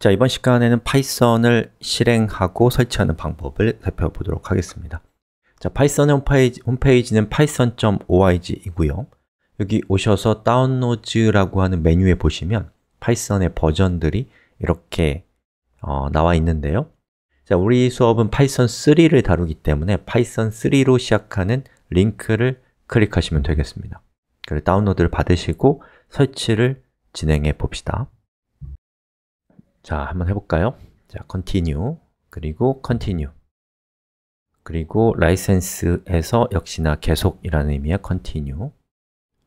자, 이번 시간에는 파이썬을 실행하고 설치하는 방법을 살펴보도록 하겠습니다. 자, 파이썬 홈페이지, 홈페이지는 python.org이고요. 여기 오셔서 다운로드라고 하는 메뉴에 보시면 파이썬의 버전들이 이렇게 어, 나와 있는데요. 자, 우리 수업은 파이썬 3를 다루기 때문에 파이썬 3로 시작하는 링크를 클릭하시면 되겠습니다. 그리고 다운로드를 받으시고 설치를 진행해 봅시다. 자, 한번 해볼까요? 자, continue 그리고 continue 그리고 라이센스에서 역시나 계속이라는 의미의 continue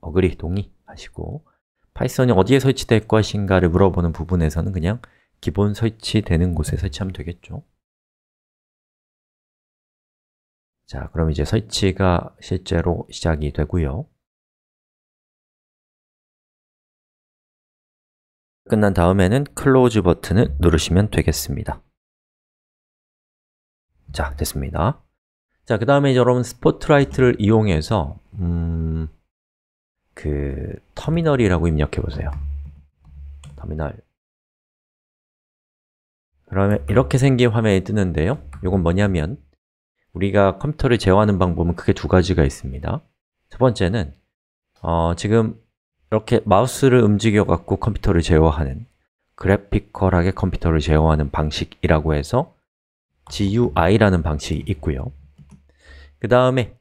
agree, 동의 하시고 파이썬이 어디에 설치될 것인가를 물어보는 부분에서는 그냥 기본 설치되는 곳에 설치하면 되겠죠 자, 그럼 이제 설치가 실제로 시작이 되고요 끝난 다음에는 클로즈 버튼을 누르시면 되겠습니다. 자, 됐습니다. 자, 그 다음에 여러분 스포트라이트를 이용해서 음, 그 터미널이라고 입력해 보세요. 터미널 그러면 이렇게 생긴 화면이 뜨는데요. 이건 뭐냐면 우리가 컴퓨터를 제어하는 방법은 크게 두 가지가 있습니다. 첫 번째는 어, 지금 이렇게 마우스를 움직여 갖고 컴퓨터를 제어하는 그래픽컬하게 컴퓨터를 제어하는 방식이라고 해서 GUI라는 방식이 있고요 그 다음에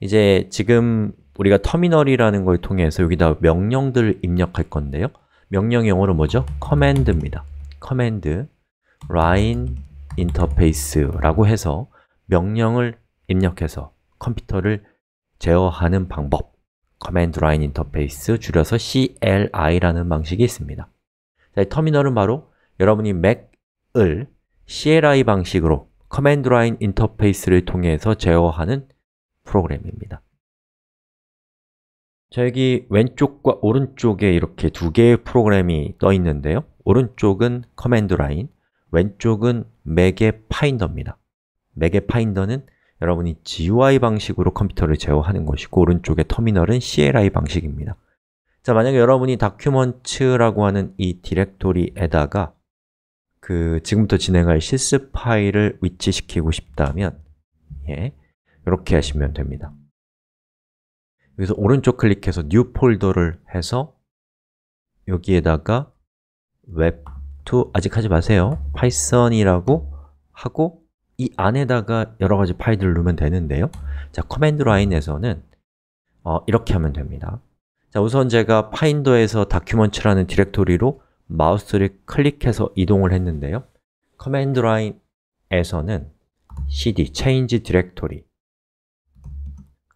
이제 지금 우리가 터미널이라는 걸 통해서 여기다 명령들을 입력할 건데요 명령 영어로 뭐죠? 커맨드입니다 커맨드 라인 인터페이스라고 해서 명령을 입력해서 컴퓨터를 제어하는 방법 커맨드 라인 인터페이스 줄여서 CLI라는 방식이 있습니다. 자, 터미널은 바로 여러분이 맥을 CLI 방식으로 커맨드 라인 인터페이스를 통해서 제어하는 프로그램입니다. 자, 여기 왼쪽과 오른쪽에 이렇게 두 개의 프로그램이 떠 있는데요. 오른쪽은 커맨드 라인, 왼쪽은 맥의 파인더입니다. 맥의 파인더는 여러분이 GUI 방식으로 컴퓨터를 제어하는 것이고 오른쪽에 터미널은 CLI 방식입니다 자, 만약에 여러분이 다큐먼츠라고 하는 이 디렉토리에다가 그 지금부터 진행할 실습 파일을 위치시키고 싶다면 예, 이렇게 하시면 됩니다 여기서 오른쪽 클릭해서 New 폴더를 해서 여기에다가 web2 아직 하지 마세요 파이썬이라고 하고 이 안에다가 여러 가지 파일들을 넣으면 되는데요 자, 커맨드 라인에서는 어, 이렇게 하면 됩니다 자, 우선 제가 파인더에서 다큐먼츠라는 디렉토리로 마우스를 클릭해서 이동을 했는데요 커맨드 라인에서는 cd change directory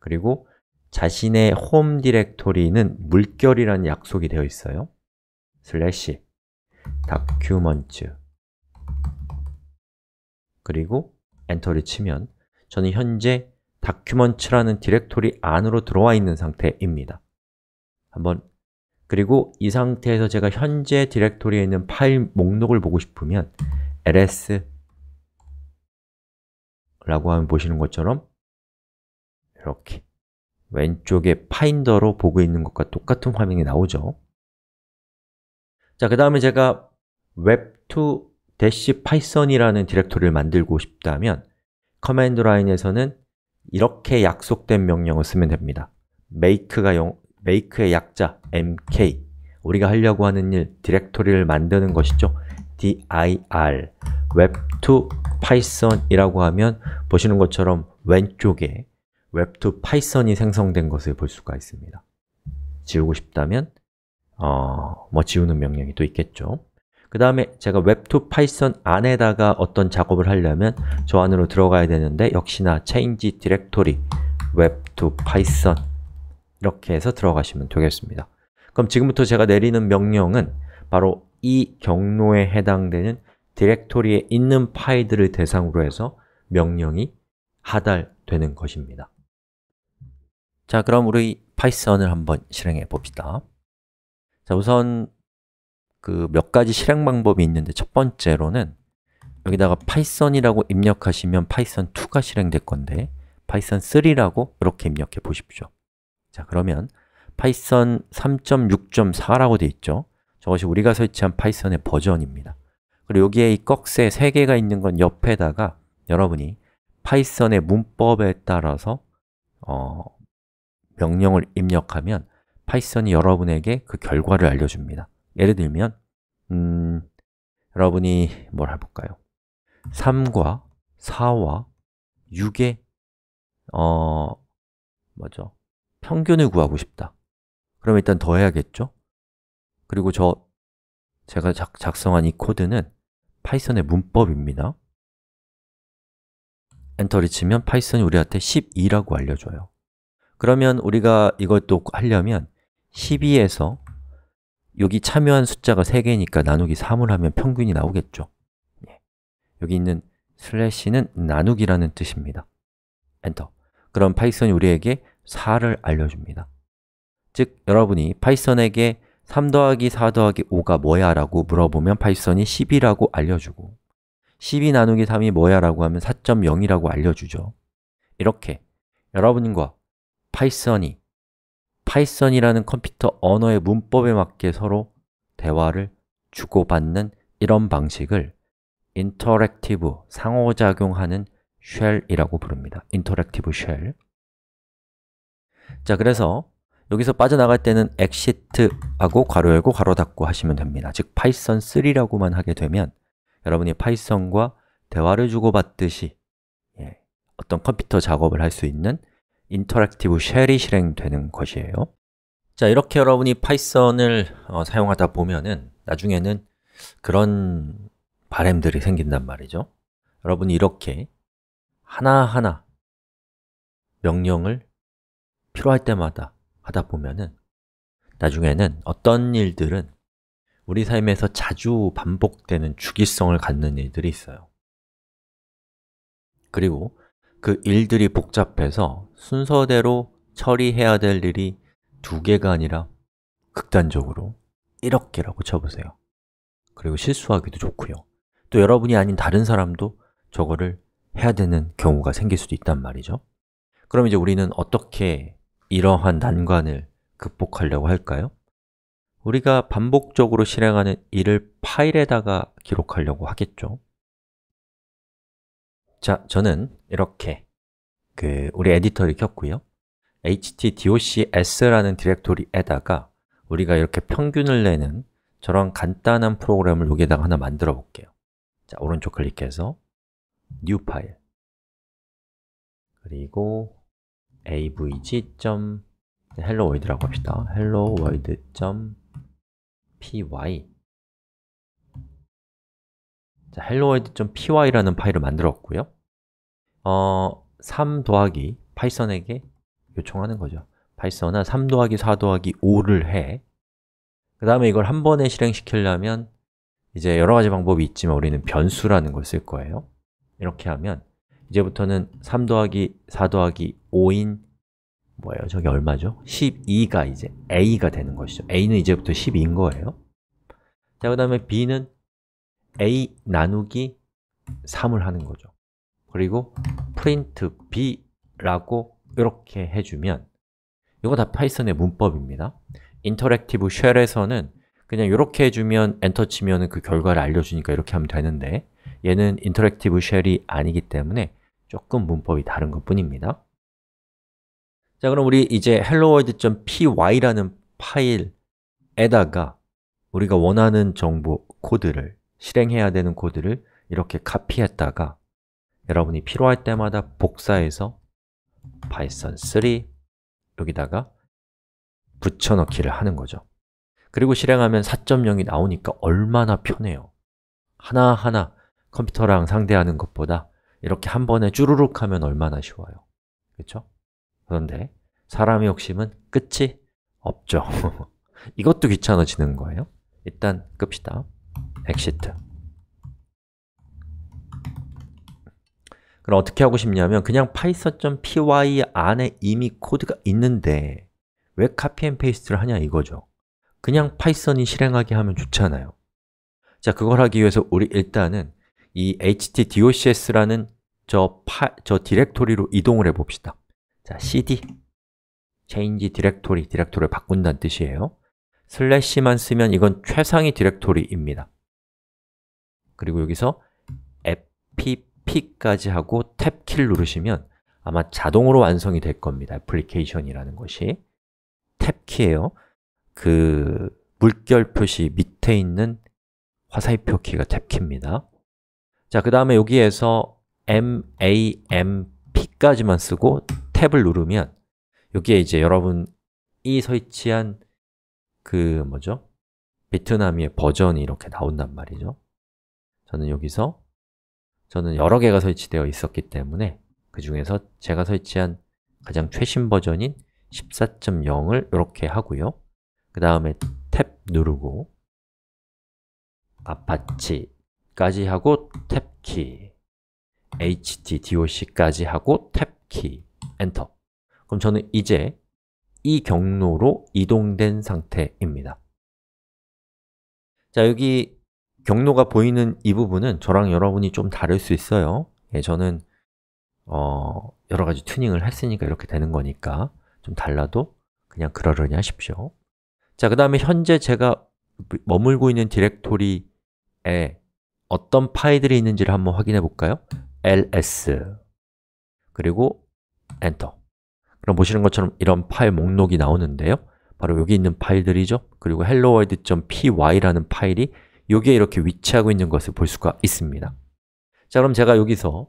그리고 자신의 홈 디렉토리는 물결이라는 약속이 되어 있어요 슬래시 다큐먼 u 그리고 엔터를 치면 저는 현재 다큐먼츠라는 디렉토리 안으로 들어와 있는 상태입니다. 한번 그리고 이 상태에서 제가 현재 디렉토리에 있는 파일 목록을 보고 싶으면 ls 라고 하면 보시는 것처럼 이렇게 왼쪽에 파인더로 보고 있는 것과 똑같은 화면이 나오죠 자, 그 다음에 제가 웹2 dash python이라는 디렉토리를 만들고 싶다면 커맨드 라인에서는 이렇게 약속된 명령을 쓰면 됩니다. make가 영, make의 약자 mk 우리가 하려고 하는 일, 디렉토리를 만드는 것이죠. dir web2 python이라고 하면 보시는 것처럼 왼쪽에 web2 python이 생성된 것을 볼 수가 있습니다. 지우고 싶다면 어, 뭐 지우는 명령이 또 있겠죠. 그 다음에 제가 웹2 파이썬 안에다가 어떤 작업을 하려면 저 안으로 들어가야 되는데 역시나 change directory 웹2 파이썬 이렇게 해서 들어가시면 되겠습니다. 그럼 지금부터 제가 내리는 명령은 바로 이 경로에 해당되는 디렉토리에 있는 파일들을 대상으로 해서 명령이 하달되는 것입니다. 자, 그럼 우리 파이썬을 한번 실행해 봅시다. 자, 우선 그몇 가지 실행 방법이 있는데 첫 번째로는 여기다가 파이썬이라고 입력하시면 파이썬2가 실행될 건데 파이썬3라고 이렇게 입력해 보십시오 자 그러면 파이썬 3.6.4라고 되어 있죠 저것이 우리가 설치한 파이썬의 버전입니다 그리고 여기에 이 꺽쇠 3개가 있는 건 옆에다가 여러분이 파이썬의 문법에 따라서 어, 명령을 입력하면 파이썬이 여러분에게 그 결과를 알려줍니다 예를 들면 음, 여러분이 뭘 해볼까요? 3과 4와 6의 어, 뭐죠? 평균을 구하고 싶다 그럼 일단 더해야겠죠? 그리고 저 제가 작, 작성한 이 코드는 파이썬의 문법입니다 엔터를 치면 파이썬이 우리한테 12라고 알려줘요 그러면 우리가 이것도 하려면 12에서 여기 참여한 숫자가 3개니까 나누기 3을 하면 평균이 나오겠죠 예. 여기 있는 슬래시는 나누기라는 뜻입니다 엔터 그럼 파이썬이 우리에게 4를 알려줍니다 즉, 여러분이 파이썬에게 3 더하기 4 더하기 5가 뭐야? 라고 물어보면 파이썬이 10이라고 알려주고 12 나누기 3이 뭐야? 라고 하면 4.0이라고 알려주죠 이렇게 여러분과 파이썬이 파이썬이라는 컴퓨터 언어의 문법에 맞게 서로 대화를 주고받는 이런 방식을 인터랙티브, 상호작용하는 쉘이라고 부릅니다 인터랙티브 쉘 자, 그래서 여기서 빠져나갈 때는 exit하고 괄호 열고 괄호 닫고 하시면 됩니다 즉, 파이썬3라고만 하게 되면 여러분이 파이썬과 대화를 주고받듯이 예, 어떤 컴퓨터 작업을 할 수 있는 인터랙티브 쉘이 실행되는 것이에요 자, 이렇게 여러분이 파이썬을 어, 사용하다 보면은 나중에는 그런 바램들이 생긴단 말이죠 여러분이 이렇게 하나하나 명령을 필요할 때마다 하다 보면은 나중에는 어떤 일들은 우리 삶에서 자주 반복되는 주기성을 갖는 일들이 있어요 그리고 그 일들이 복잡해서 순서대로 처리해야 될 일이 두 개가 아니라 극단적으로 1억 개라고 쳐보세요 그리고 실수하기도 좋고요 또 여러분이 아닌 다른 사람도 저거를 해야 되는 경우가 생길 수도 있단 말이죠 그럼 이제 우리는 어떻게 이러한 난관을 극복하려고 할까요? 우리가 반복적으로 실행하는 일을 파일에다가 기록하려고 하겠죠 자, 저는 이렇게 그 우리 에디터를 켰고요 htdocs라는 디렉토리에다가 우리가 이렇게 평균을 내는 저런 간단한 프로그램을 여기에다가 하나 만들어 볼게요 자, 오른쪽 클릭해서 new 파일 그리고 avg. 네, hello world라고 합시다 hello world.py 자, helloworld.py라는 파일을 만들었고요 어, 3 더하기 파이썬에게 요청하는 거죠 파이썬은 3 더하기 4 더하기 5를 해 그 다음에 이걸 한 번에 실행시키려면 이제 여러 가지 방법이 있지만 우리는 변수라는 걸 쓸 거예요 이렇게 하면 이제부터는 3 더하기 4 더하기 5인 뭐예요? 저게 얼마죠? 12가 이제 A가 되는 것이죠 A는 이제부터 12인 거예요 자, 그 다음에 B는 a 나누기 3을 하는 거죠 그리고 print b라고 이렇게 해주면 이거 다 파이썬의 문법입니다 인터랙티브 쉘에서는 그냥 이렇게 해주면 엔터 치면 그 결과를 알려주니까 이렇게 하면 되는데 얘는 인터랙티브 쉘이 아니기 때문에 조금 문법이 다른 것 뿐입니다 자 그럼 우리 이제 helloworld.py라는 파일에다가 우리가 원하는 정보 코드를 실행해야 되는 코드를 이렇게 카피했다가 여러분이 필요할 때마다 복사해서 python3 여기다가 붙여넣기를 하는 거죠 그리고 실행하면 4.0이 나오니까 얼마나 편해요 하나하나 컴퓨터랑 상대하는 것보다 이렇게 한 번에 쭈루룩 하면 얼마나 쉬워요 그렇죠? 그런데 사람의 욕심은 끝이 없죠 이것도 귀찮아지는 거예요 일단 끕시다 엑시트 그럼 어떻게 하고 싶냐면 그냥 python.py 안에 이미 코드가 있는데 왜 카피 앤 페이스트를 하냐 이거죠 그냥 파이썬이 실행하게 하면 좋잖아요 자, 그걸 하기 위해서 우리 일단은 이 htdocs라는 저, 파, 저 디렉토리로 이동을 해봅시다 자, cd change directory, 디렉토리를 바꾼다는 뜻이에요 슬래시만 쓰면 이건 최상위 디렉토리입니다 그리고 여기서 FPP까지 하고 탭키를 누르시면 아마 자동으로 완성이 될 겁니다 애플리케이션이라는 것이 탭키예요 그 물결 표시 밑에 있는 화살표 키가 탭키입니다 자, 그 다음에 여기에서 MAMP까지만 쓰고 탭을 누르면 여기에 이제 여러분 이 설치한 그 뭐죠? 베트남의 버전이 이렇게 나온단 말이죠 저는 여기서 저는 여러 개가 설치되어 있었기 때문에 그 중에서 제가 설치한 가장 최신 버전인 14.0을 이렇게 하고요 그 다음에 탭 누르고 아파치까지 하고 탭키 htdoc까지 하고 탭키 엔터 그럼 저는 이제 이 경로로 이동된 상태입니다 자, 여기 경로가 보이는 이 부분은 저랑 여러분이 좀 다를 수 있어요 예, 저는 어, 여러 가지 튜닝을 했으니까 이렇게 되는 거니까 좀 달라도 그냥 그러려니 하십시오 자, 그 다음에 현재 제가 머물고 있는 디렉토리에 어떤 파일들이 있는지를 한번 확인해 볼까요? ls 그리고 엔터 그럼 보시는 것처럼 이런 파일 목록이 나오는데요 바로 여기 있는 파일들이죠 그리고 helloworld.py라는 파일이 여기에 이렇게 위치하고 있는 것을 볼 수가 있습니다 자 그럼 제가 여기서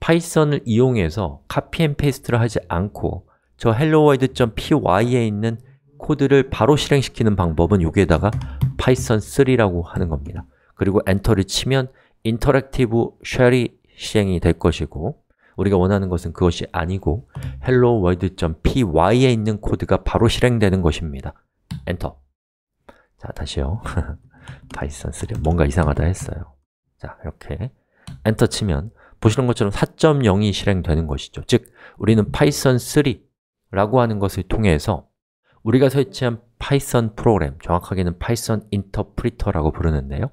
파이썬을 이용해서 카피 앤 페이스트를 하지 않고 저 helloworld.py에 있는 코드를 바로 실행시키는 방법은 여기에다가 python3라고 하는 겁니다 그리고 엔터를 치면 i i n t t e r a c 인터랙티브 쉘이 시행이 될 것이고 우리가 원하는 것은 그것이 아니고 helloworld.py에 있는 코드가 바로 실행되는 것입니다 엔터 자, 다시요 파이썬 3 뭔가 이상하다 했어요 자 이렇게 엔터 치면 보시는 것처럼 4.0이 실행되는 것이죠 즉 우리는 파이썬 3라고 하는 것을 통해서 우리가 설치한 파이썬 프로그램, 정확하게는 파이썬 인터프리터라고 부르는데요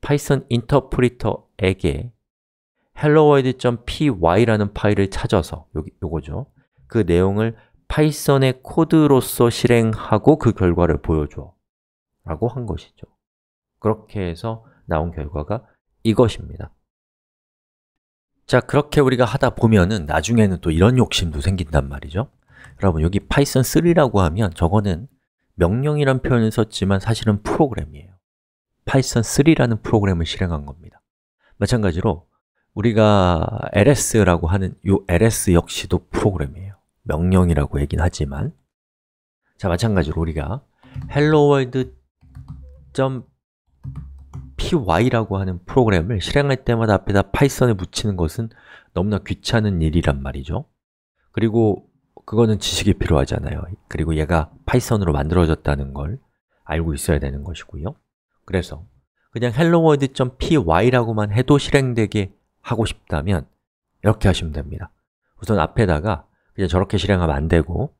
파이썬 인터프리터에게 helloworld.py라는 파일을 찾아서 여기 요거죠. 그 내용을 파이썬의 코드로서 실행하고 그 결과를 보여줘 라고 한 것이죠. 그렇게 해서 나온 결과가 이것입니다 자, 그렇게 우리가 하다 보면은 나중에는 또 이런 욕심도 생긴단 말이죠 여러분, 여기 p y t h o n 3라고 하면 저거는 명령이란 표현을 썼지만 사실은 프로그램이에요 p y t h o n 3라는 프로그램을 실행한 겁니다 마찬가지로 우리가 ls라고 하는 이 ls 역시도 프로그램이에요 명령이라고 얘긴 하지만 자, 마찬가지로 우리가 hello world py라고 하는 프로그램을 실행할 때마다 앞에다 파이썬을 붙이는 것은 너무나 귀찮은 일이란 말이죠 그리고 그거는 지식이 필요하잖아요 그리고 얘가 파이썬으로 만들어졌다는 걸 알고 있어야 되는 것이고요 그래서 그냥 helloworld.py라고만 해도 실행되게 하고 싶다면 이렇게 하시면 됩니다 우선 앞에다가 그냥 저렇게 실행하면 안 되고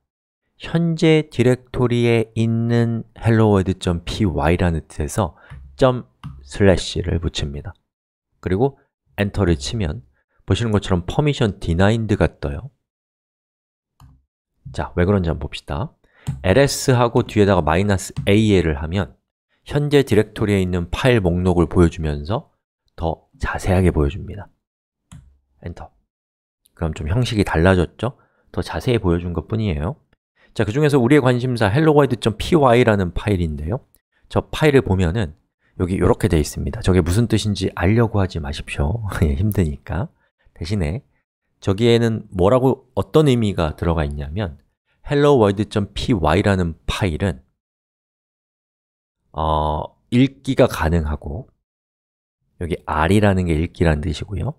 현재 디렉토리에 있는 helloworld.py라는 뜻에서 점 슬래시를 붙입니다 그리고 엔터를 치면 보시는 것처럼 p e r m i i s s o 퍼미션 디나인 d 가 떠요 자, 왜 그런지 한번 봅시다 ls하고 뒤에다가 마이너스 al을 하면 현재 디렉토리에 있는 파일 목록을 보여주면서 더 자세하게 보여줍니다 엔터 그럼 좀 형식이 달라졌죠? 더 자세히 보여준 것 뿐이에요 자, 그 중에서 우리의 관심사 helloworld.py라는 파일인데요 저 파일을 보면은 여기 이렇게 되어 있습니다 저게 무슨 뜻인지 알려고 하지 마십시오 예, 힘드니까 대신에 저기에는 뭐라고 어떤 의미가 들어가 있냐면 helloworld.py라는 파일은 어, 읽기가 가능하고 여기 R이라는 게 읽기란 뜻이고요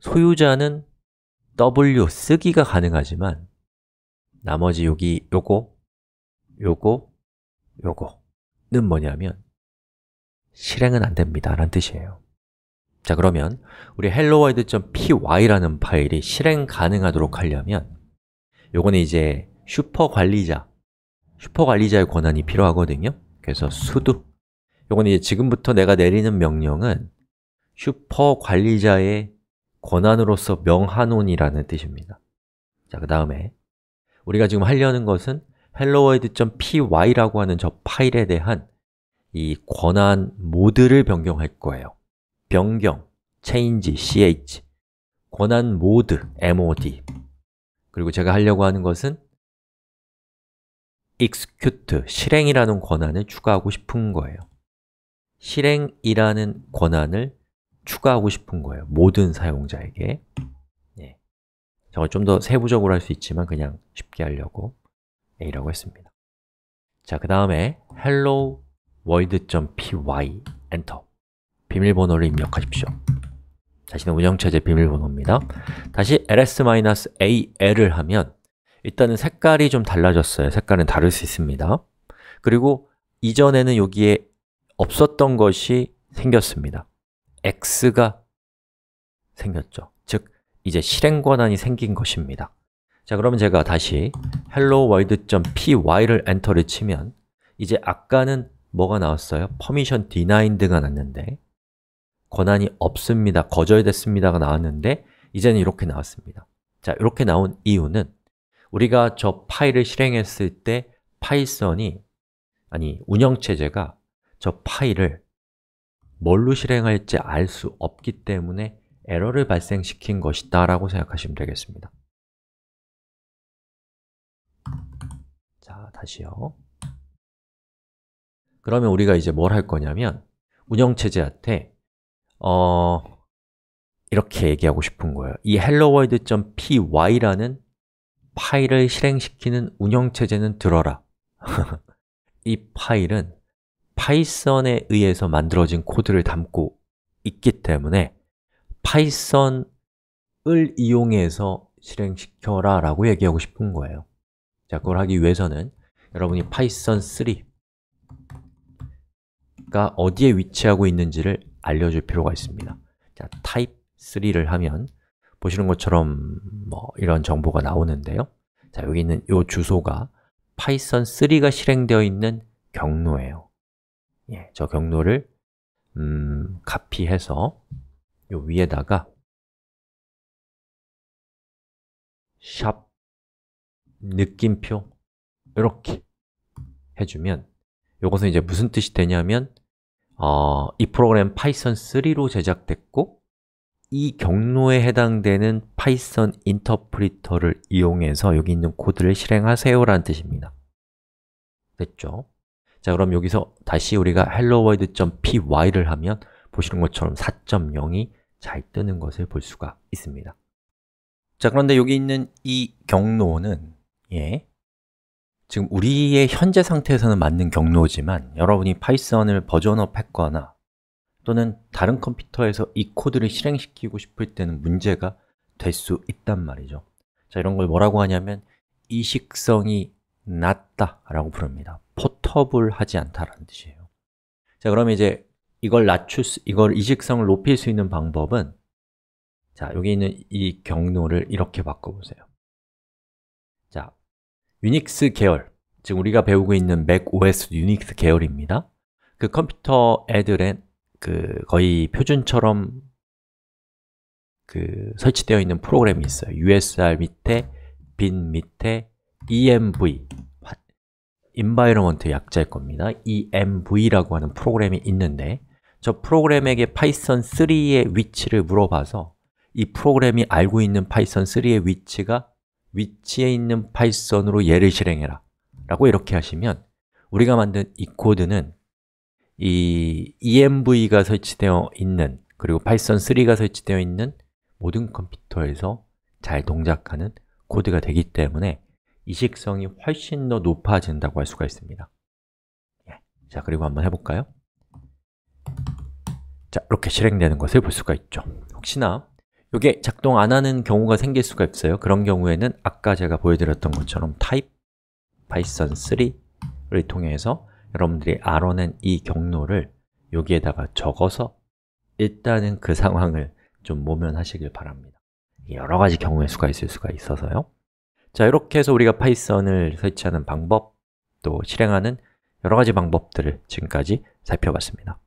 소유자는 W 쓰기가 가능하지만 나머지 여기 요거, 요거, 요거는 뭐냐면 실행은 안 됩니다 라는 뜻이에요 자 그러면 우리 helloworld.py라는 파일이 실행 가능하도록 하려면 요거는 이제 슈퍼 관리자 슈퍼 관리자의 권한이 필요하거든요 그래서 sudo 요거는 이제 지금부터 내가 내리는 명령은 슈퍼 관리자의 권한으로서 명한원이라는 뜻입니다 자, 그 다음에 우리가 지금 하려는 것은 helloworld.py라고 하는 저 파일에 대한 이 권한 모드를 변경할 거예요 변경, change, ch 권한 모드, mod 그리고 제가 하려고 하는 것은 execute, 실행이라는 권한을 추가하고 싶은 거예요 실행이라는 권한을 추가하고 싶은 거예요 모든 사용자에게 예. 저걸 좀 더 세부적으로 할 수 있지만 그냥 쉽게 하려고 A라고 했습니다 자, 그 다음에 hello void.py 엔터 비밀번호를 입력하십시오 자신의 운영체제 비밀번호입니다 다시 ls-al을 하면 일단은 색깔이 좀 달라졌어요 색깔은 다를 수 있습니다 그리고 이전에는 여기에 없었던 것이 생겼습니다 x가 생겼죠 즉, 이제 실행 권한이 생긴 것입니다 자, 그러면 제가 다시 hello world.py를 엔터를 치면 이제 아까는 뭐가 나왔어요? 퍼미션 디나인드가 났는데 권한이 없습니다, 거절됐습니다가 나왔는데 이제는 이렇게 나왔습니다 자, 이렇게 나온 이유는 우리가 저 파일을 실행했을 때 파이썬이 아니, 운영체제가 저 파일을 뭘로 실행할지 알 수 없기 때문에 에러를 발생시킨 것이다 라고 생각하시면 되겠습니다 자, 다시요 그러면 우리가 이제 뭘 할 거냐면 운영체제한테 어, 이렇게 얘기하고 싶은 거예요 이 helloworld.py라는 파일을 실행시키는 운영체제는 들어라 이 파일은 파이썬에 의해서 만들어진 코드를 담고 있기 때문에 파이썬을 이용해서 실행시켜라 라고 얘기하고 싶은 거예요 자, 그걸 하기 위해서는 여러분이 파이썬 3가 어디에 위치하고 있는지를 알려줄 필요가 있습니다 자, type3를 하면 보시는 것처럼 뭐 이런 정보가 나오는데요 자, 여기 있는 이 주소가 파이썬3가 실행되어 있는 경로예요 예, 저 경로를 음, 카피해서 요 위에다가 샵 느낌표 이렇게 해주면 이것은 이제 무슨 뜻이 되냐면 어, 이 프로그램 파이썬 3로 제작됐고 이 경로에 해당되는 파이썬 인터프리터를 이용해서 여기 있는 코드를 실행하세요 라는 뜻입니다 됐죠? 자 그럼 여기서 다시 우리가 helloworld.py를 하면 보시는 것처럼 4.0이 잘 뜨는 것을 볼 수가 있습니다 자 그런데 여기 있는 이 경로는 예, 지금 우리의 현재 상태에서는 맞는 경로지만 여러분이 파이썬을 버전업 했거나 또는 다른 컴퓨터에서 이 코드를 실행시키고 싶을 때는 문제가 될 수 있단 말이죠 자, 이런 걸 뭐라고 하냐면 이식성이 낮다 라고 부릅니다 포터블하지 않다라는 뜻이에요 자, 그럼 이제 이걸 낮출 수, 이걸 이식성을 높일 수 있는 방법은 자, 여기 있는 이 경로를 이렇게 바꿔보세요 유닉스 계열, 지금 우리가 배우고 있는 맥 OS 유닉스 계열입니다 그 컴퓨터 애들은그 거의 표준처럼 그 설치되어 있는 프로그램이 있어요 USR 밑에 빈 밑에 EMV 인바이러먼트 약자일 겁니다 EMV라고 하는 프로그램이 있는데 저 프로그램에게 파이썬 3의 위치를 물어봐서 이 프로그램이 알고 있는 파이썬 3의 위치가 위치에 있는 파이썬으로 얘를 실행해라 라고 이렇게 하시면 우리가 만든 이 코드는 이 EMV가 설치되어 있는 그리고 파이썬3가 설치되어 있는 모든 컴퓨터에서 잘 동작하는 코드가 되기 때문에 이식성이 훨씬 더 높아진다고 할 수가 있습니다 예. 자, 그리고 한번 해볼까요? 자, 이렇게 실행되는 것을 볼 수가 있죠 혹시나 이게 작동 안 하는 경우가 생길 수가 있어요 그런 경우에는 아까 제가 보여드렸던 것처럼 type python3를 통해서 여러분들이 알아낸 이 경로를 여기에다가 적어서 일단은 그 상황을 좀 모면하시길 바랍니다 여러 가지 경우의 수가 있을 수가 있어서요 자, 이렇게 해서 우리가 파이썬을 설치하는 방법 또 실행하는 여러 가지 방법들을 지금까지 살펴봤습니다